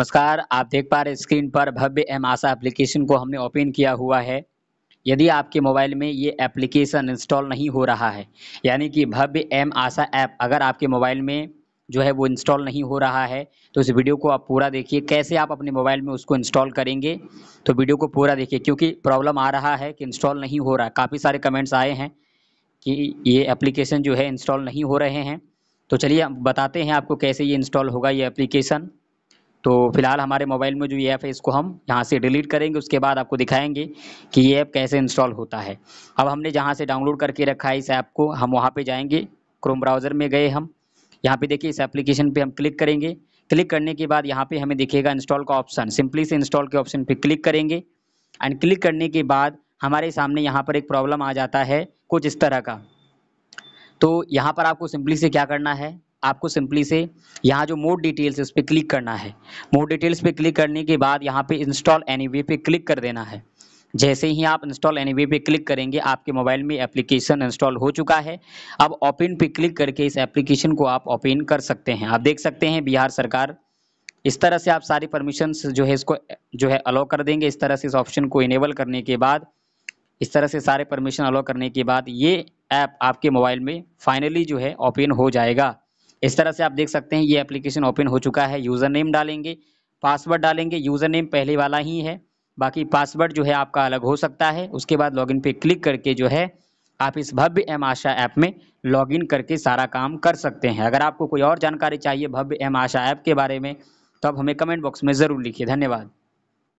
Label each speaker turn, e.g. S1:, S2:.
S1: नमस्कार आप देख पा रहे स्क्रीन पर भव्य एम आशा एप्लीकेशन को हमने ओपन किया हुआ है यदि आपके मोबाइल में ये एप्लीकेशन इंस्टॉल नहीं हो रहा है यानी कि भव्य एम आशा ऐप अगर आपके मोबाइल में जो है वो इंस्टॉल नहीं हो रहा है तो इस वीडियो को आप पूरा देखिए कैसे आप अपने मोबाइल में उसको इंस्टॉल करेंगे तो वीडियो को पूरा देखिए क्योंकि प्रॉब्लम आ रहा है कि इंस्टॉल नहीं हो रहा है काफ़ी सारे कमेंट्स आए हैं कि ये एप्लीकेशन जो है इंस्टॉल नहीं हो रहे हैं तो चलिए हम बताते हैं आपको कैसे ये इंस्टॉल होगा ये एप्लीकेशन तो फिलहाल हमारे मोबाइल में जो ये ऐप है इसको हम यहाँ से डिलीट करेंगे उसके बाद आपको दिखाएंगे कि ये ऐप कैसे इंस्टॉल होता है अब हमने जहाँ से डाउनलोड करके रखा है इस ऐप को हम वहाँ पे जाएंगे क्रोम ब्राउज़र में गए हम यहाँ पे देखिए इस एप्लीकेशन पे हम क्लिक करेंगे क्लिक करने के बाद यहाँ पर हमें दिखेगा इंस्टॉल का ऑप्शन सिंपली से इंस्टॉल के ऑप्शन पर क्लिक करेंगे एंड क्लिक करने के बाद हमारे सामने यहाँ पर एक प्रॉब्लम आ जाता है कुछ इस तरह का तो यहाँ पर आपको सिंपली से क्या करना है आपको सिंपली से यहाँ जो मोड डिटेल्स है उस पर क्लिक करना है मोड डिटेल्स पे क्लिक करने के बाद यहाँ पे इंस्टॉल वे पे क्लिक कर देना है जैसे ही आप इंस्टॉल वे पे क्लिक करेंगे आपके मोबाइल में एप्लीकेशन इंस्टॉल हो चुका है अब ओपिन पे क्लिक करके इस एप्लीकेशन को आप ओपन कर सकते हैं आप देख सकते हैं बिहार सरकार इस तरह से आप सारी परमिशन जो है इसको जो है अलाउ कर देंगे इस तरह से इस ऑप्शन को इनेबल करने के बाद इस तरह से सारे परमिशन अलाउ करने के बाद ये ऐप आपके मोबाइल में फाइनली जो है ओपन हो जाएगा इस तरह से आप देख सकते हैं ये एप्लीकेशन ओपन हो चुका है यूज़र नेम डालेंगे पासवर्ड डालेंगे यूज़र नेम पहले वाला ही है बाकी पासवर्ड जो है आपका अलग हो सकता है उसके बाद लॉगिन पे क्लिक करके जो है आप इस भव्य एम आशा ऐप में लॉगिन करके सारा काम कर सकते हैं अगर आपको कोई और जानकारी चाहिए भव्य एम आशा ऐप के बारे में तो आप हमें कमेंट बॉक्स में ज़रूर लिखिए धन्यवाद